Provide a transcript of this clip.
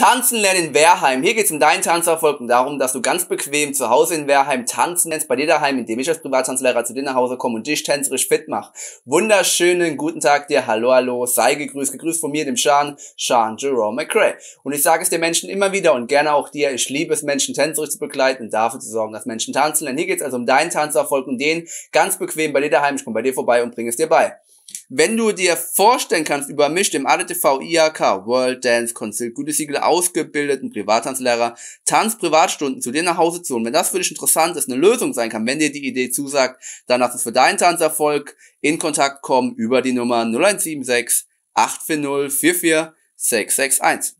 Tanzen lernen in Werheim. Hier geht es um deinen Tanzerfolg und darum, dass du ganz bequem zu Hause in Werheim tanzen lernst, bei dir daheim, indem ich als Privattanzlehrer zu dir nach Hause komme und dich tänzerisch fit mache. Wunderschönen guten Tag dir, hallo, hallo, sei gegrüßt, gegrüßt von mir, dem Sean, Sean Jerome McRae. Und ich sage es den Menschen immer wieder und gerne auch dir, ich liebe es, Menschen tänzerisch zu begleiten und dafür zu sorgen, dass Menschen tanzen lernen. Hier geht es also um deinen Tanzerfolg und den ganz bequem bei dir daheim. Ich komme bei dir vorbei und bringe es dir bei. Wenn du dir vorstellen kannst, über mich, dem ADTV IAK, World Dance Council, gute Siegel, ausgebildeten Privattanzlehrer, Tanzprivatstunden zu dir nach Hause zu holen, wenn das für dich interessant ist, eine Lösung sein kann, wenn dir die Idee zusagt, dann lass uns für deinen Tanzerfolg in Kontakt kommen über die Nummer 0176 840 44661.